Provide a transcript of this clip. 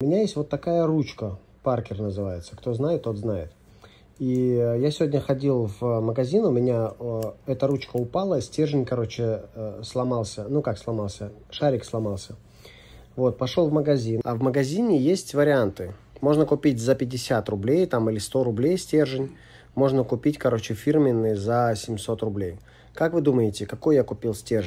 У меня есть вот такая ручка, Паркер называется. Кто знает, тот знает. И э, я сегодня ходил в э, магазин, у меня э, эта ручка упала, стержень, короче, сломался. Ну как сломался? Шарик сломался. Вот, пошел в магазин. А в магазине есть варианты. Можно купить за 50 рублей там или 100 рублей стержень. Можно купить, короче, фирменный за 700 рублей. Как вы думаете, какой я купил стержень?